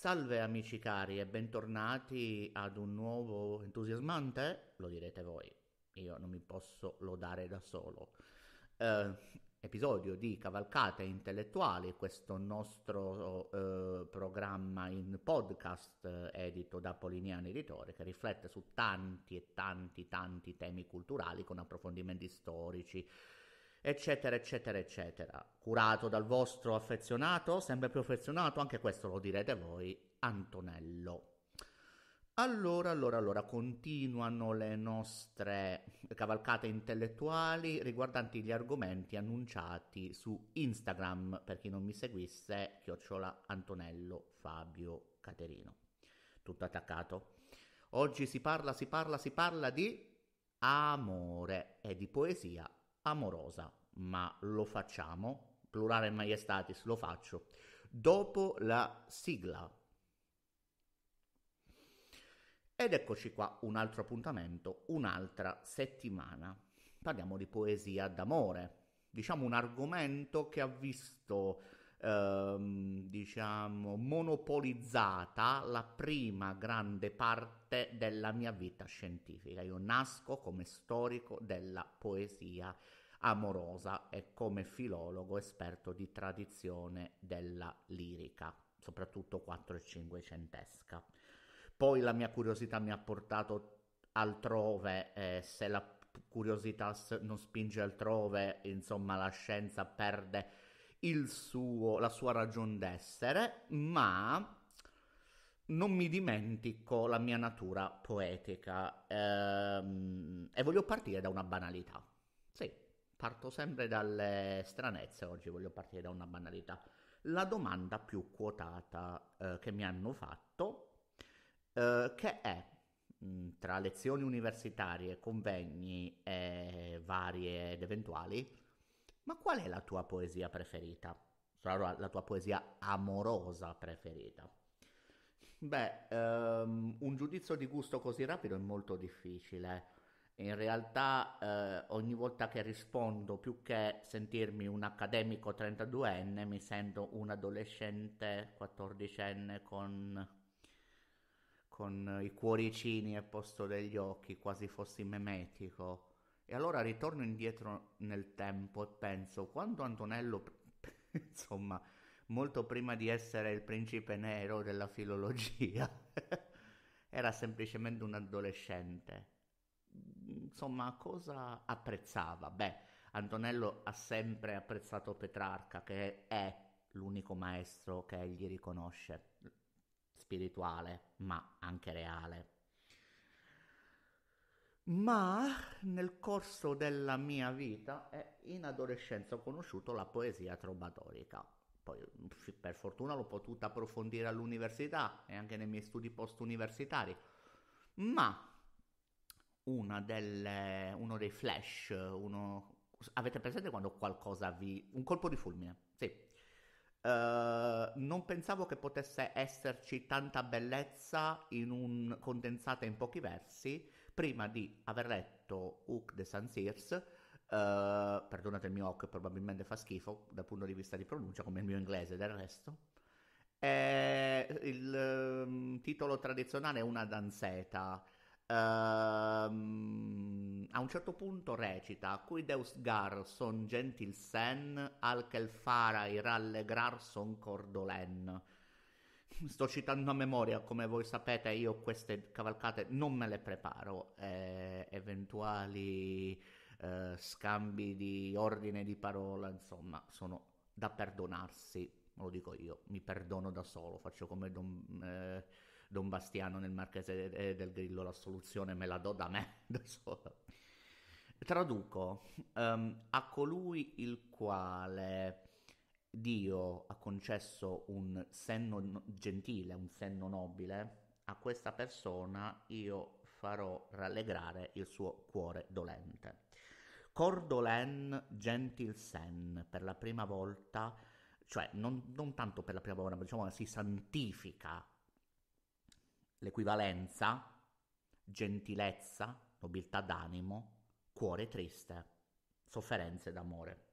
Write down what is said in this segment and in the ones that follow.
Salve amici cari e bentornati ad un nuovo entusiasmante, lo direte voi, io non mi posso lodare da solo, eh, episodio di Cavalcate Intellettuali, questo nostro eh, programma in podcast eh, edito da Poliniano Editore che riflette su tanti e tanti tanti temi culturali con approfondimenti storici, eccetera, eccetera, eccetera. Curato dal vostro affezionato, sempre più affezionato, anche questo lo direte voi, Antonello. Allora, allora, allora, continuano le nostre cavalcate intellettuali riguardanti gli argomenti annunciati su Instagram, per chi non mi seguisse, chiocciola Antonello Fabio Caterino. Tutto attaccato. Oggi si parla, si parla, si parla di amore e di poesia amorosa, ma lo facciamo, plurale maiestatis, lo faccio, dopo la sigla. Ed eccoci qua, un altro appuntamento, un'altra settimana. Parliamo di poesia d'amore, diciamo un argomento che ha visto, ehm, diciamo, monopolizzata la prima grande parte della mia vita scientifica. Io nasco come storico della poesia amorosa e come filologo esperto di tradizione della lirica, soprattutto 4 e 500esca. Poi la mia curiosità mi ha portato altrove, eh, se la curiosità non spinge altrove, insomma la scienza perde suo, la sua ragion d'essere, ma non mi dimentico la mia natura poetica ehm, e voglio partire da una banalità. Parto sempre dalle stranezze, oggi voglio partire da una banalità. La domanda più quotata eh, che mi hanno fatto, eh, che è mm, tra lezioni universitarie, convegni e varie ed eventuali, ma qual è la tua poesia preferita? Cioè, la tua poesia amorosa preferita? Beh, um, un giudizio di gusto così rapido è molto difficile in realtà eh, ogni volta che rispondo, più che sentirmi un accademico 32enne, mi sento un adolescente 14enne con, con i cuoricini al posto degli occhi, quasi fossi memetico. E allora ritorno indietro nel tempo e penso, quando Antonello, insomma, molto prima di essere il principe nero della filologia, era semplicemente un adolescente insomma, cosa apprezzava? Beh, Antonello ha sempre apprezzato Petrarca, che è l'unico maestro che egli riconosce, spirituale, ma anche reale. Ma nel corso della mia vita, eh, in adolescenza, ho conosciuto la poesia trovatorica. Poi, per fortuna, l'ho potuta approfondire all'università e anche nei miei studi post-universitari. Ma delle, uno dei flash, uno... avete presente quando qualcosa vi... un colpo di fulmine, sì. Uh, non pensavo che potesse esserci tanta bellezza in un... condensata in pochi versi prima di aver letto Hook de Saint-Cyrs, Uh, eh, perdonate il mio occhio, probabilmente fa schifo dal punto di vista di pronuncia, come il mio inglese del resto. E eh, il um, titolo tradizionale è una danzetta Ehm, a un certo punto recita Cui deus gar son gentil sen, al chel farai rallegrar son cordolen. Sto citando a memoria, come voi sapete io queste cavalcate non me le preparo, eh, eventuali eh, scambi di ordine di parola, insomma, sono da perdonarsi, lo dico io, mi perdono da solo, faccio come... Don, eh, Don Bastiano nel Marchese del Grillo la soluzione me la do da me, da solo. Traduco, um, a colui il quale Dio ha concesso un senno gentile, un senno nobile, a questa persona io farò rallegrare il suo cuore dolente. Cordolen gentil sen, per la prima volta, cioè non, non tanto per la prima volta, ma diciamo si santifica l'equivalenza, gentilezza, nobiltà d'animo, cuore triste, sofferenze d'amore.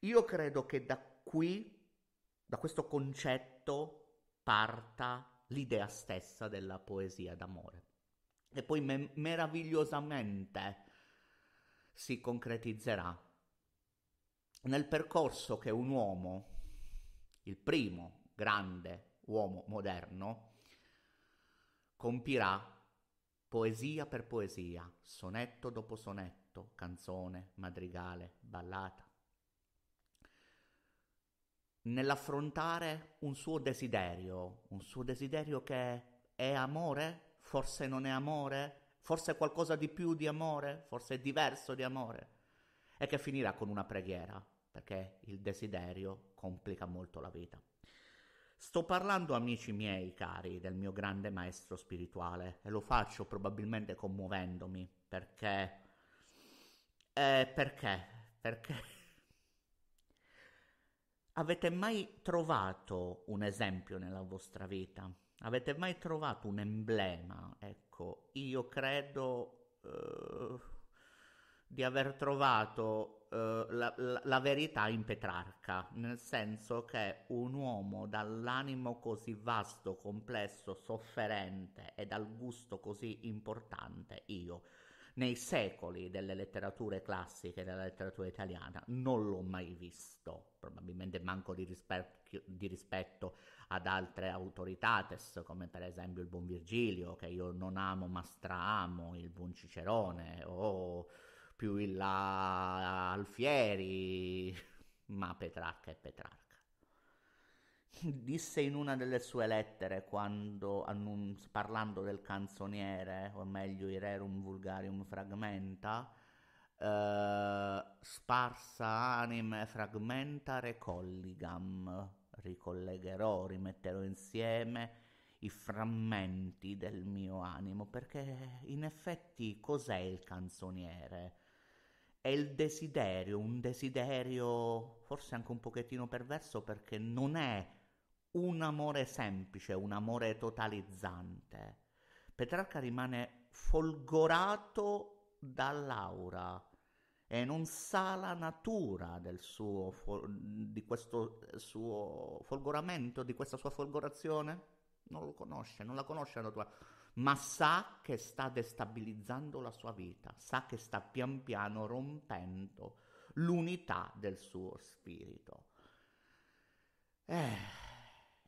Io credo che da qui, da questo concetto, parta l'idea stessa della poesia d'amore, E poi me- meravigliosamente si concretizzerà nel percorso che un uomo, il primo grande uomo moderno, compirà poesia per poesia, sonetto dopo sonetto, canzone, madrigale, ballata. Nell'affrontare un suo desiderio, un suo desiderio che è amore, forse non è amore, forse è qualcosa di più di amore, forse è diverso di amore, e che finirà con una preghiera, perché il desiderio complica molto la vita. Sto parlando, amici miei cari, del mio grande maestro spirituale e lo faccio probabilmente commuovendomi perché... Eh, perché? Perché? Avete mai trovato un esempio nella vostra vita? Avete mai trovato un emblema? Ecco, io credo eh, di aver trovato eh, la, la, verità in Petrarca, nel senso che un uomo dall'animo così vasto, complesso, sofferente e dal gusto così importante, io, nei secoli delle letterature classiche, della letteratura italiana, non l'ho mai visto, probabilmente manco di, rispe- di rispetto ad altre autoritates, come per esempio il buon Virgilio, che io non amo ma straamo, il buon Cicerone, o più in là Alfieri, ma Petrarca è Petrarca. Disse in una delle sue lettere, quando, parlando del canzoniere, o meglio i Rerum Vulgarium Fragmenta, eh, sparsa anime fragmenta recolligam ricollegherò, rimetterò insieme i frammenti del mio animo, perché in effetti cos'è il canzoniere? è il desiderio, un desiderio forse anche un pochettino perverso perché non è un amore semplice, un amore totalizzante. Petrarca rimane folgorato dall'aura e non sa la natura del suo, di questo suo folgoramento, di questa sua folgorazione. Non lo conosce, non la conosce la natura ma sa che sta destabilizzando la sua vita, sa che sta pian piano rompendo l'unità del suo spirito. Eh,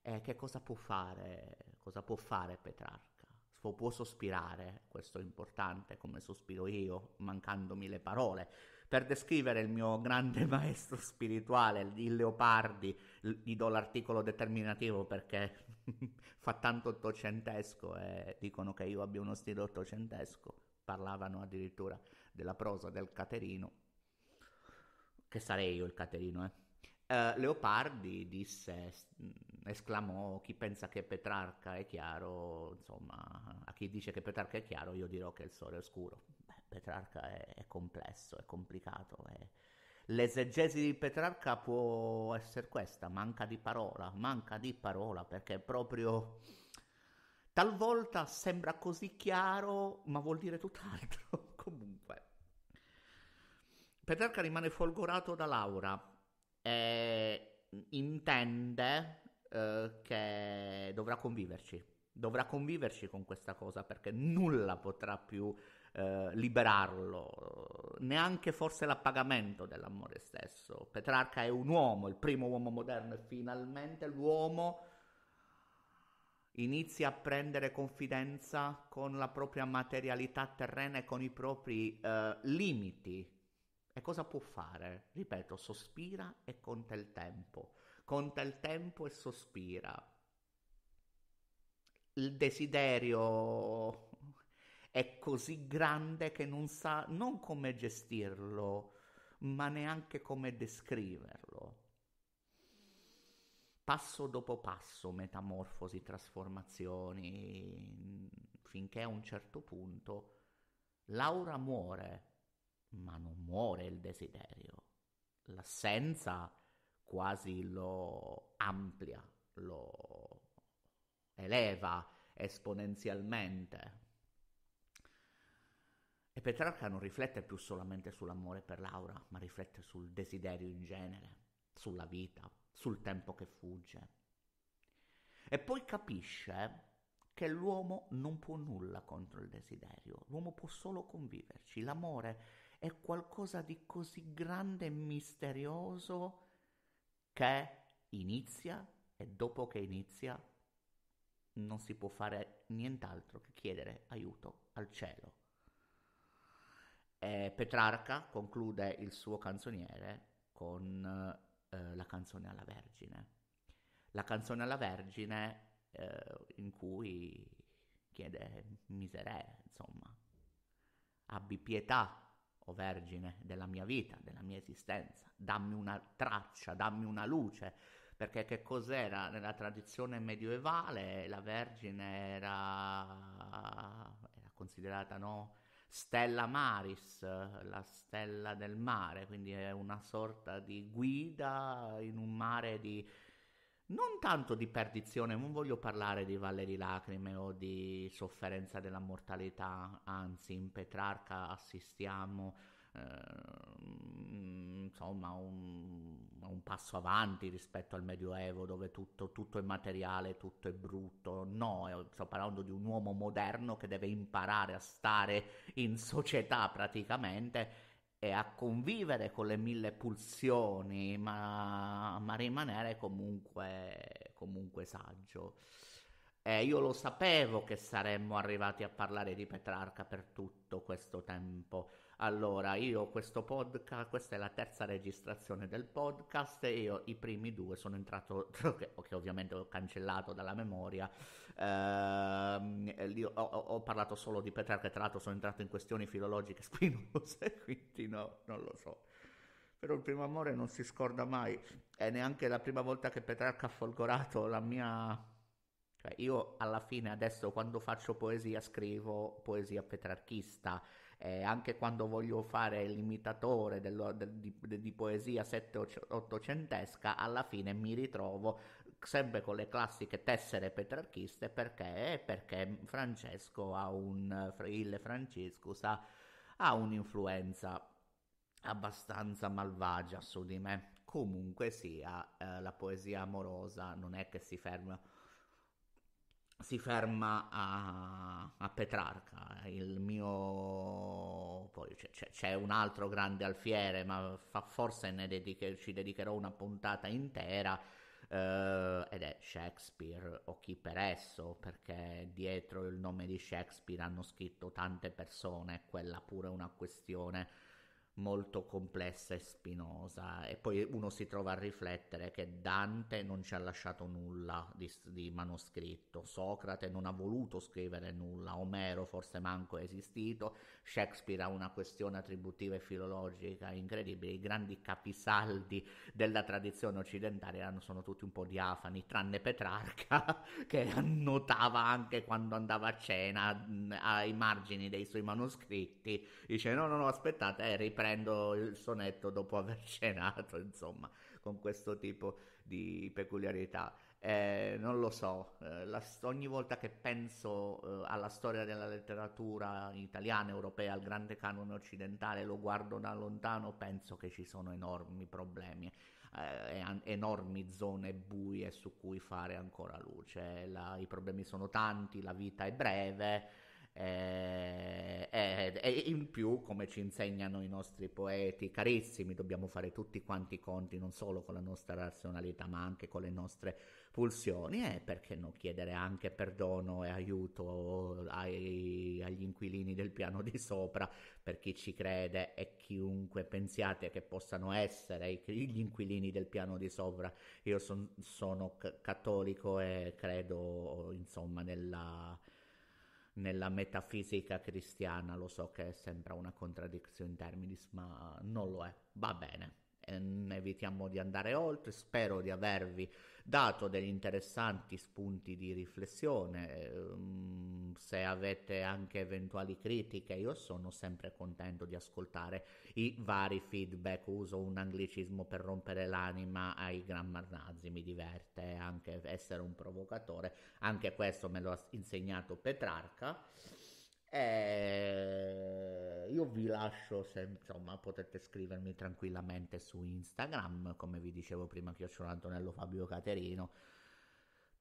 eh, che cosa può fare? Cosa può fare Petrarca? Può sospirare, questo è importante, come sospiro io, mancandomi le parole, per descrivere il mio grande maestro spirituale, il Leopardi, gli do l'articolo determinativo perché fa tanto ottocentesco e dicono che io abbia uno stile ottocentesco. Parlavano addirittura della prosa del Caterino, che sarei io il Caterino, eh. eh Leopardi disse, mm, esclamò, chi pensa che Petrarca è chiaro, insomma, a chi dice che Petrarca è chiaro io dirò che il sole è scuro. Beh, Petrarca è, è complesso, è complicato, è, L'esegesi di Petrarca può essere questa, manca di parola, manca di parola, perché proprio talvolta sembra così chiaro, ma vuol dire tutt'altro, comunque. Petrarca rimane folgorato da Laura e intende eh, che dovrà conviverci, dovrà conviverci con questa cosa perché nulla potrà più eh, liberarlo, neanche forse l'appagamento dell'amore stesso. Petrarca è un uomo, il primo uomo moderno e finalmente l'uomo inizia a prendere confidenza con la propria materialità terrena e con i propri eh, limiti. E cosa può fare? Ripeto, sospira e conta il tempo. Conta il tempo e sospira. Il desiderio è così grande che non sa non come gestirlo, ma neanche come descriverlo. Passo dopo passo, metamorfosi, trasformazioni, finché a un certo punto Laura muore, ma non muore il desiderio. L'assenza quasi lo amplia, lo eleva esponenzialmente. E Petrarca non riflette più solamente sull'amore per Laura, ma riflette sul desiderio in genere, sulla vita, sul tempo che fugge. E poi capisce che l'uomo non può nulla contro il desiderio, l'uomo può solo conviverci, l'amore è qualcosa di così grande e misterioso che inizia e dopo che inizia non si può fare nient'altro che chiedere aiuto al cielo e eh, Petrarca conclude il suo canzoniere con eh, la canzone alla Vergine. La canzone alla Vergine eh, in cui chiede miserere, insomma, abbi pietà, o oh Vergine, della mia vita, della mia esistenza, dammi una traccia, dammi una luce, perché che cos'era nella tradizione medioevale? La Vergine era, era considerata, no? stella Maris, la stella del mare, quindi è una sorta di guida in un mare di non tanto di perdizione, non voglio parlare di valle di lacrime o di sofferenza della mortalità, anzi in Petrarca assistiamo eh, insomma un, un passo avanti rispetto al Medioevo dove tutto, tutto, è materiale, tutto è brutto. No, eh, sto parlando di un uomo moderno che deve imparare a stare in società praticamente e a convivere con le mille pulsioni, ma, ma rimanere comunque, comunque saggio. Eh, io lo sapevo che saremmo arrivati a parlare di Petrarca per tutto questo tempo allora, io questo podcast, questa è la terza registrazione del podcast e io i primi due sono entrato, che, che ovviamente ho cancellato dalla memoria, eh, ho, ho, parlato solo di Petrarca, tra l'altro sono entrato in questioni filologiche spinose, quindi no, non lo so. Però il primo amore non si scorda mai, è neanche la prima volta che Petrarca ha folgorato la mia cioè io alla fine adesso quando faccio poesia scrivo poesia petrarchista eh, anche quando voglio fare l'imitatore dello, del, di, di, poesia settecentesca, alla fine mi ritrovo sempre con le classiche tessere petrarchiste perché, perché Francesco ha un, il Franciscus ha, ha un'influenza abbastanza malvagia su di me. Comunque sia, eh, la poesia amorosa non è che si ferma si ferma a, a, Petrarca. Il mio c'è, c'è un altro grande alfiere, ma fa, forse ne dediche, ci dedicherò una puntata intera. Uh, ed è Shakespeare o chi per esso, perché dietro il nome di Shakespeare hanno scritto tante persone, quella pure è una questione molto complessa e spinosa e poi uno si trova a riflettere che Dante non ci ha lasciato nulla di, di manoscritto, Socrate non ha voluto scrivere nulla, Omero forse manco è esistito, Shakespeare ha una questione attributiva e filologica incredibile, i grandi capisaldi della tradizione occidentale erano, sono tutti un po' diafani, tranne Petrarca che annotava anche quando andava a cena ai margini dei suoi manoscritti, dice no no no aspettate, eh, riprendete prendo il sonetto dopo aver cenato, insomma, con questo tipo di peculiarità. Eh, non lo so, eh, la, ogni volta che penso eh, alla storia della letteratura italiana, europea, al grande canone occidentale, lo guardo da lontano, penso che ci sono enormi problemi, eh, an- enormi zone buie su cui fare ancora luce. La, I problemi sono tanti, la vita è breve e, eh, eh, in più, come ci insegnano i nostri poeti carissimi, dobbiamo fare tutti quanti i conti non solo con la nostra razionalità, ma anche con le nostre pulsioni e perché non chiedere anche perdono e aiuto ai, agli inquilini del piano di sopra per chi ci crede e chiunque pensiate che possano essere gli inquilini del piano di sopra. Io son, sono c- cattolico e credo insomma nella nella metafisica cristiana, lo so che sembra una contraddizione in termini, ma non lo è. Va bene, evitiamo di andare oltre, spero di avervi dato degli interessanti spunti di riflessione, ehm, se avete anche eventuali critiche, io sono sempre contento di ascoltare i vari feedback, uso un anglicismo per rompere l'anima ai grammar nazi, mi diverte anche essere un provocatore, anche questo me lo ha insegnato Petrarca. E io vi lascio, se, insomma, potete scrivermi tranquillamente su Instagram, come vi dicevo prima, che chiocciolantonello Fabio Caterino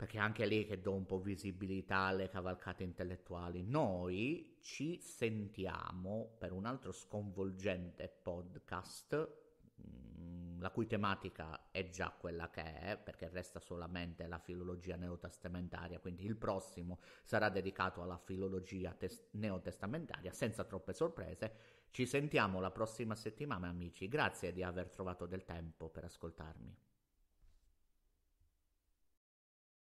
perché è anche lì che do un po' visibilità alle cavalcate intellettuali, noi ci sentiamo per un altro sconvolgente podcast mm, la cui tematica è già quella che è, perché resta solamente la filologia neotestamentaria, quindi il prossimo sarà dedicato alla filologia tes- neotestamentaria, senza troppe sorprese. Ci sentiamo la prossima settimana, amici. Grazie di aver trovato del tempo per ascoltarmi.